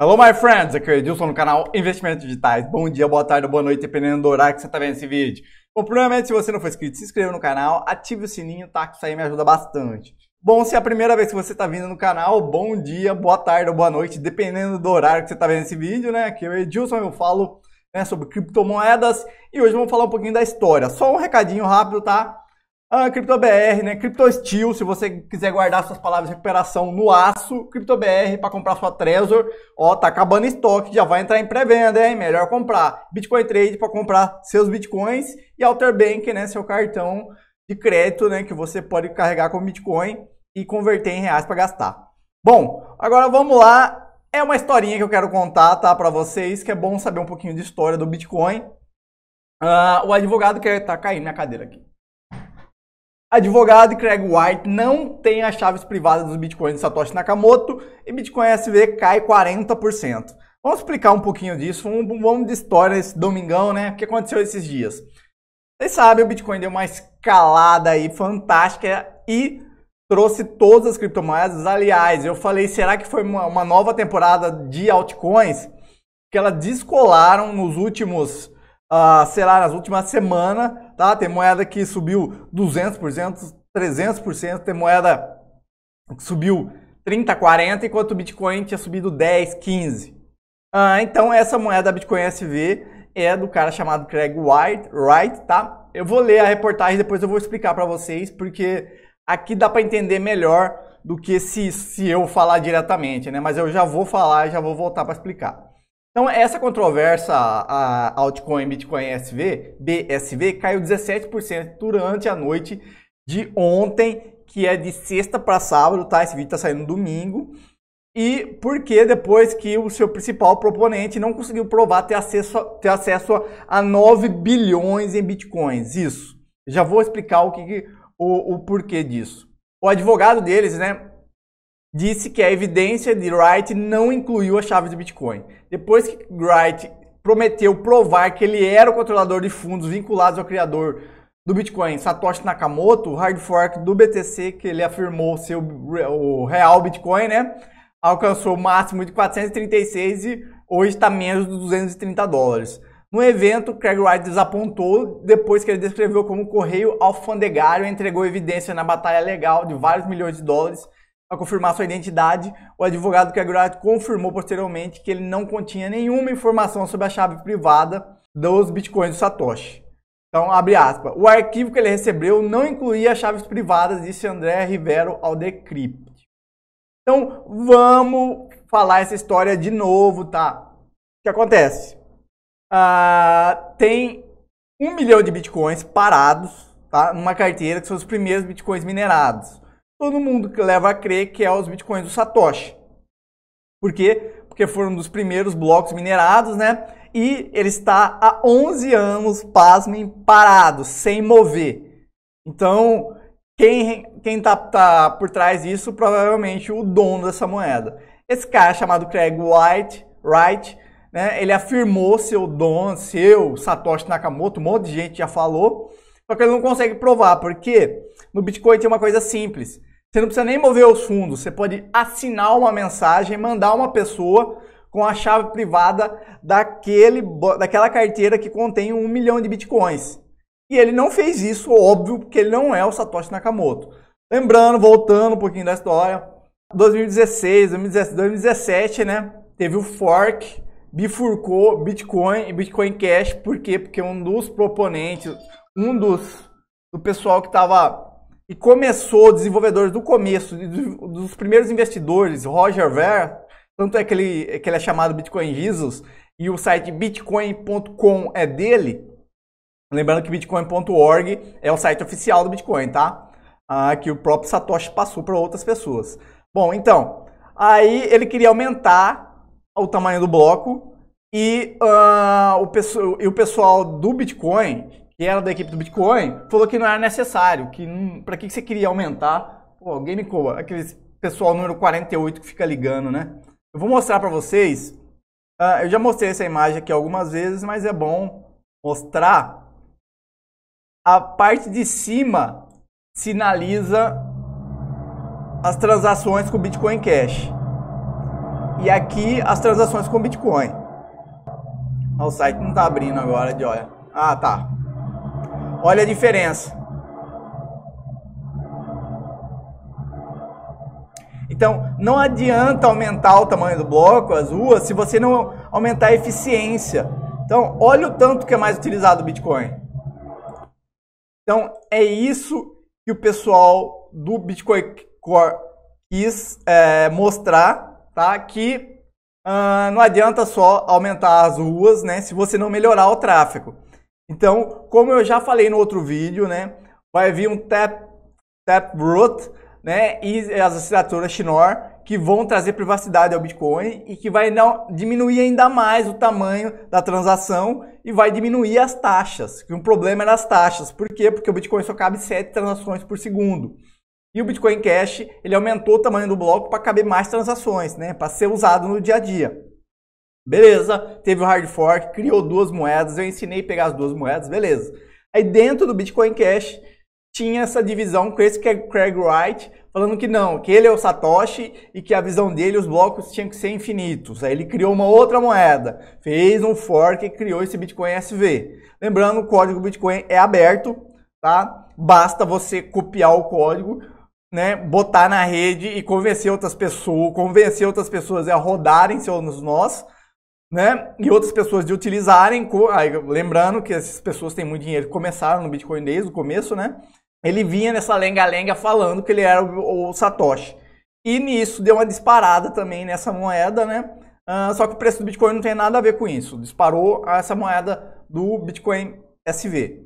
Hello, my friends! Aqui é o Edilson no canal Investimentos Digitais. Bom dia, boa tarde, boa noite, dependendo do horário que você está vendo esse vídeo. Bom, primeiramente, se você não for inscrito, se inscreva no canal, ative o sininho, tá? Que isso aí me ajuda bastante. Bom, se é a primeira vez que você está vindo no canal, bom dia, boa tarde ou boa noite, dependendo do horário que você está vendo esse vídeo, né? Aqui é o Edilson, eu falo né, sobre criptomoedas e hoje vamos falar um pouquinho da história. Só um recadinho rápido, tá? Ah, CryptoBR, né? CryptoSteel, se você quiser guardar suas palavras de recuperação no aço. CryptoBR para comprar sua Trezor. Ó, tá acabando estoque, já vai entrar em pré-venda, hein? Melhor comprar. Bitcoin Trade para comprar seus bitcoins. E Alter Bank, né? Seu cartão de crédito, né? Que você pode carregar com Bitcoin e converter em reais para gastar. Bom, agora vamos lá. É uma historinha que eu quero contar, tá? Para vocês, que é bom saber um pouquinho de história do Bitcoin. Ah, o advogado quer. Tá caindo na cadeira aqui. Advogado Craig White não tem as chaves privadas dos bitcoins de Satoshi Nakamoto e Bitcoin SV cai 40%. Vamos explicar um pouquinho disso, um bom de história esse domingão, né? O que aconteceu esses dias? Vocês sabem, o Bitcoin deu uma escalada aí fantástica e trouxe todas as criptomoedas. Aliás, eu falei, será que foi uma, nova temporada de altcoins? Que elas descolaram nos últimos, uh, sei lá, nas últimas semanas tá? Tem moeda que subiu 200%, 300%, tem moeda que subiu 30, 40, enquanto o Bitcoin tinha subido 10, 15. Ah, então essa moeda Bitcoin SV é do cara chamado Craig White, Wright, tá? Eu vou ler a reportagem depois eu vou explicar para vocês, porque aqui dá para entender melhor do que se, se eu falar diretamente, né? Mas eu já vou falar, e já vou voltar para explicar. Então, essa controvérsia, a altcoin Bitcoin SV, BSV, caiu 17% durante a noite de ontem, que é de sexta para sábado, tá? Esse vídeo tá saindo domingo. E porque depois que o seu principal proponente não conseguiu provar ter acesso, a, ter acesso a 9 bilhões em bitcoins. Isso. Já vou explicar o que, o, o porquê disso. O advogado deles, né, disse que a evidência de Wright não incluiu a chave do Bitcoin. Depois que Wright prometeu provar que ele era o controlador de fundos vinculados ao criador do Bitcoin, Satoshi Nakamoto, o hard fork do BTC, que ele afirmou ser o real Bitcoin, né? Alcançou o máximo de 436 e hoje está menos de 230 dólares. No evento, Craig Wright desapontou depois que ele descreveu como correio alfandegário entregou evidência na batalha legal de vários milhões de dólares para confirmar sua identidade, o advogado Kegrat confirmou posteriormente que ele não continha nenhuma informação sobre a chave privada dos bitcoins do Satoshi. Então, abre aspas. O arquivo que ele recebeu não incluía chaves privadas, disse André Rivero ao Decrypt. Então, vamos falar essa história de novo, tá? O que acontece? Uh, tem um milhão de bitcoins parados, tá? Numa carteira que são os primeiros bitcoins minerados todo mundo leva a crer que é os bitcoins do Satoshi. Por quê? Porque foram um dos primeiros blocos minerados, né? E ele está há 11 anos, pasmem, parado, sem mover. Então, quem, quem tá, tá por trás disso, provavelmente o dono dessa moeda. Esse cara chamado Craig White, Wright, né, ele afirmou seu dono, seu Satoshi Nakamoto, um monte de gente já falou, só que ele não consegue provar, porque no Bitcoin tem uma coisa simples. Você não precisa nem mover os fundos, você pode assinar uma mensagem, mandar uma pessoa com a chave privada daquele, daquela carteira que contém um milhão de bitcoins. E ele não fez isso, óbvio, porque ele não é o Satoshi Nakamoto. Lembrando, voltando um pouquinho da história, 2016, 2017, né? Teve o fork, bifurcou Bitcoin e Bitcoin Cash, por quê? Porque um dos proponentes, um dos do pessoal que estava e começou desenvolvedores do começo, dos primeiros investidores, Roger Ver, tanto é que ele, que ele é chamado Bitcoin Jesus, e o site bitcoin.com é dele. Lembrando que bitcoin.org é o site oficial do Bitcoin, tá? Ah, que o próprio Satoshi passou para outras pessoas. Bom, então, aí ele queria aumentar o tamanho do bloco e, uh, o, e o pessoal do Bitcoin que era da equipe do Bitcoin, falou que não era necessário, que para que você queria aumentar o GameCoa, aquele pessoal número 48 que fica ligando, né? Eu vou mostrar para vocês, uh, eu já mostrei essa imagem aqui algumas vezes, mas é bom mostrar. A parte de cima sinaliza as transações com Bitcoin Cash. E aqui as transações com Bitcoin. O site não está abrindo agora, de olha. Ah, tá. Olha a diferença. Então, não adianta aumentar o tamanho do bloco, as ruas, se você não aumentar a eficiência. Então, olha o tanto que é mais utilizado o Bitcoin. Então, é isso que o pessoal do Bitcoin Core quis é, mostrar, tá? Que uh, não adianta só aumentar as ruas, né? Se você não melhorar o tráfego. Então, como eu já falei no outro vídeo, né, vai vir um tap, tap root, né, e as assinaturas Schnorr que vão trazer privacidade ao Bitcoin e que vai não, diminuir ainda mais o tamanho da transação e vai diminuir as taxas. Que um problema é as taxas. Por quê? Porque o Bitcoin só cabe 7 transações por segundo. E o Bitcoin Cash, ele aumentou o tamanho do bloco para caber mais transações, né, para ser usado no dia a dia. Beleza, teve o hard fork, criou duas moedas, eu ensinei a pegar as duas moedas, beleza. Aí dentro do Bitcoin Cash tinha essa divisão com esse Craig Wright, falando que não, que ele é o Satoshi e que a visão dele, os blocos tinham que ser infinitos. Aí ele criou uma outra moeda, fez um fork e criou esse Bitcoin SV. Lembrando, o código Bitcoin é aberto, tá? Basta você copiar o código, né, botar na rede e convencer outras pessoas, convencer outras pessoas a rodarem seus nós né? E outras pessoas de utilizarem, lembrando que essas pessoas têm muito dinheiro, começaram no Bitcoin desde o começo, né? Ele vinha nessa lenga-lenga falando que ele era o, Satoshi. E nisso deu uma disparada também nessa moeda, né? Uh, só que o preço do Bitcoin não tem nada a ver com isso. Disparou essa moeda do Bitcoin SV.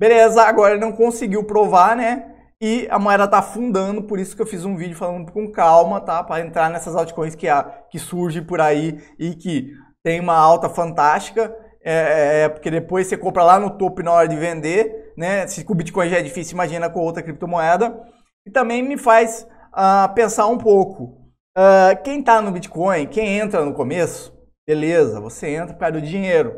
Beleza, agora ele não conseguiu provar, né? E a moeda tá afundando, por isso que eu fiz um vídeo falando com calma, tá? Para entrar nessas altcoins que, há, que surge por aí e que tem uma alta fantástica, é, é, é, porque depois você compra lá no topo na hora de vender, né? Se com o Bitcoin já é difícil, imagina com outra criptomoeda. E também me faz uh, pensar um pouco. Uh, quem está no Bitcoin, quem entra no começo, beleza, você entra por causa do dinheiro.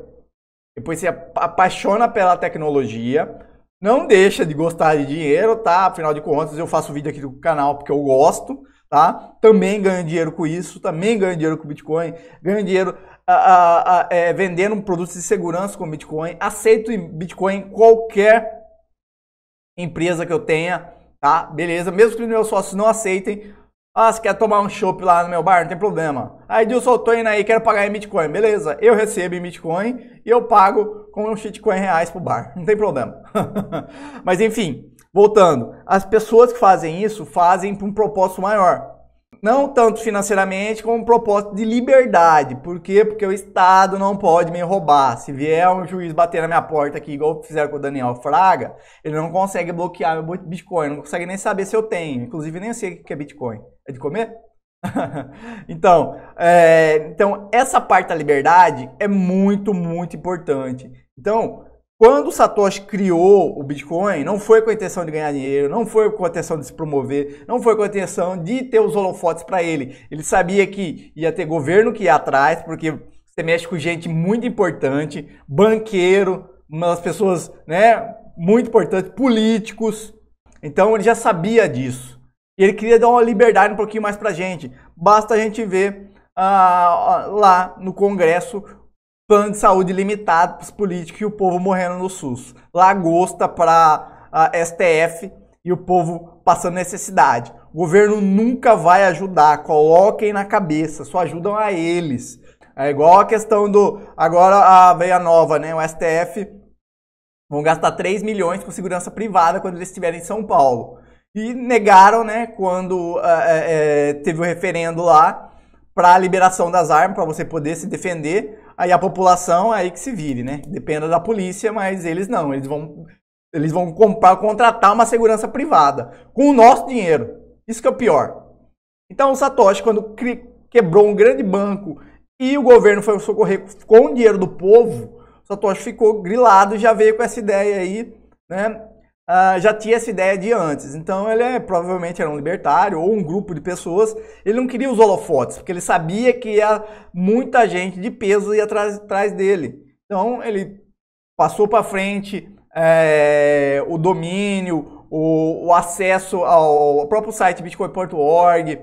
Depois você apaixona pela tecnologia, não deixa de gostar de dinheiro, tá? Afinal de contas, eu faço vídeo aqui do canal porque eu gosto tá? Também ganha dinheiro com isso, também ganha dinheiro com Bitcoin, ganha dinheiro a, a, a, é, vendendo produtos de segurança com Bitcoin. Aceito em Bitcoin qualquer empresa que eu tenha, tá? Beleza? Mesmo que meus sócios não aceitem. Ah, você quer tomar um chopp lá no meu bar? Não tem problema. Aí, Dilson, eu tô indo aí, quero pagar em Bitcoin. Beleza, eu recebo em Bitcoin e eu pago com um shitcoin reais pro bar. Não tem problema. Mas, enfim, Voltando, as pessoas que fazem isso fazem para um propósito maior. Não tanto financeiramente, como um propósito de liberdade. Por quê? Porque o Estado não pode me roubar. Se vier um juiz bater na minha porta aqui, igual fizeram com o Daniel Fraga, ele não consegue bloquear meu Bitcoin, não consegue nem saber se eu tenho. Inclusive, nem sei o que é Bitcoin. É de comer? então, é, então, essa parte da liberdade é muito, muito importante. Então, quando o Satoshi criou o Bitcoin, não foi com a intenção de ganhar dinheiro, não foi com a intenção de se promover, não foi com a intenção de ter os holofotes para ele. Ele sabia que ia ter governo que ia atrás, porque você mexe com gente muito importante, banqueiro, umas pessoas, né, muito importantes, políticos. Então ele já sabia disso. ele queria dar uma liberdade um pouquinho mais a gente. Basta a gente ver ah, lá no Congresso plano de saúde limitado para os políticos e o povo morrendo no SUS. Lagosta para a ah, STF e o povo passando necessidade. O governo nunca vai ajudar, coloquem na cabeça, só ajudam a eles. É igual a questão do. Agora a veia nova, né? O STF vão gastar 3 milhões com segurança privada quando eles estiverem em São Paulo. E negaram, né? Quando é, é, teve o referendo lá para a liberação das armas, para você poder se defender aí a população aí que se vire, né? Dependa da polícia, mas eles não, eles vão eles vão comprar, contratar uma segurança privada com o nosso dinheiro. Isso que é o pior. Então o Satoshi quando quebrou um grande banco e o governo foi socorrer com o dinheiro do povo, o Satoshi ficou grilado e já veio com essa ideia aí, né? Uh, já tinha essa ideia de antes. Então ele é, provavelmente era um libertário ou um grupo de pessoas. Ele não queria os holofotes, porque ele sabia que ia, muita gente de peso ia atrás, atrás dele. Então ele passou para frente é, o domínio, o, o, acesso ao, próprio site bitcoin.org,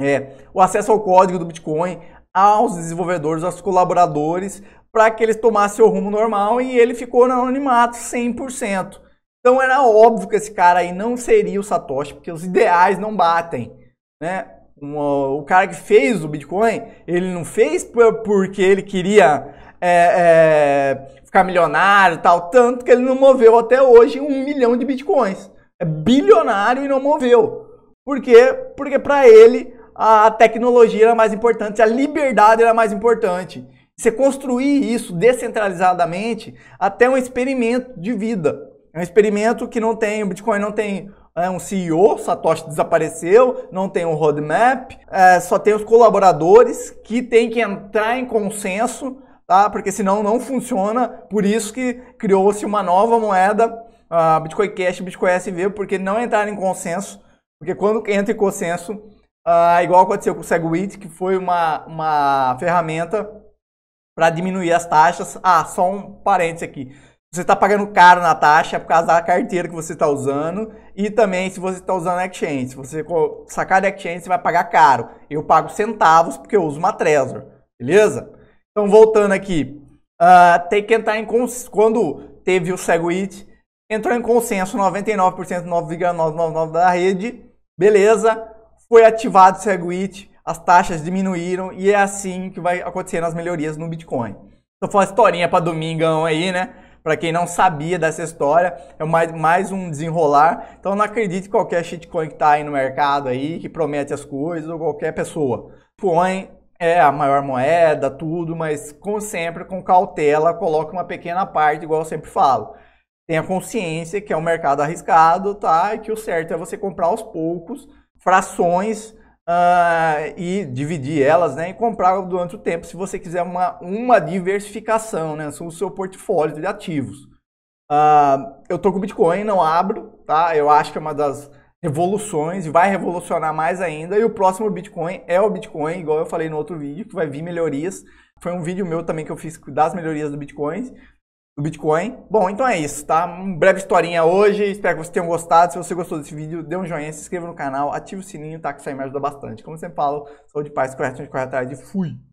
é, o acesso ao código do Bitcoin, aos desenvolvedores, aos colaboradores, para que eles tomassem o rumo normal e ele ficou no anonimato 100%. Então era óbvio que esse cara aí não seria o Satoshi, porque os ideais não batem, né? o cara que fez o Bitcoin, ele não fez porque ele queria é, é, ficar milionário tal, tanto que ele não moveu até hoje um milhão de Bitcoins. É bilionário e não moveu. Por quê? Porque para ele a tecnologia era mais importante, a liberdade era mais importante. Você construir isso descentralizadamente até um experimento de vida. É um experimento que não tem, o Bitcoin não tem é, um CEO, Satoshi desapareceu, não tem um roadmap, é, só tem os colaboradores que tem que entrar em consenso, tá? Porque senão não funciona. Por isso que criou-se uma nova moeda, a Bitcoin Cash, Bitcoin SV, porque não entraram em consenso, porque quando entra em consenso, ah, é igual aconteceu com o Segwit, que foi uma, uma ferramenta para diminuir as taxas. Ah, só um parênteses aqui. Você está pagando caro na taxa por causa da carteira que você está usando e também se você está usando exchange. Se você sacar da exchange, você vai pagar caro. Eu pago centavos porque eu uso uma Trezor, beleza? Então, voltando aqui, uh, tem que entrar em quando teve o Segwit, entrou em consenso 99% 9,999 da rede, beleza? Foi ativado o Segwit, as taxas diminuíram e é assim que vai acontecendo as melhorias no Bitcoin. Então, foi uma historinha para domingão aí, né? Para quem não sabia dessa história, é mais, mais um desenrolar. Então não acredite em qualquer shitcoin que está aí no mercado aí, que promete as coisas, ou qualquer pessoa. Põe é a maior moeda, tudo, mas como sempre, com cautela, coloque uma pequena parte, igual eu sempre falo. Tenha consciência que é um mercado arriscado, tá? E que o certo é você comprar aos poucos, frações Uh, e dividir elas, né? E comprar durante o tempo, se você quiser uma, uma diversificação, né? O seu portfólio de ativos. Uh, eu tô com Bitcoin, não abro, tá? Eu acho que é uma das revoluções e vai revolucionar mais ainda. E o próximo Bitcoin é o Bitcoin, igual eu falei no outro vídeo, que vai vir melhorias. Foi um vídeo meu também que eu fiz das melhorias do Bitcoin do Bitcoin. Bom, então é isso, tá? Uma breve historinha hoje, espero que vocês tenham gostado. Se você gostou desse vídeo, dê um joinha, se inscreva no canal, ative o sininho, tá? Que isso aí me ajuda bastante. Como sempre falo, sou de paz, correto, de correr atrás e fui!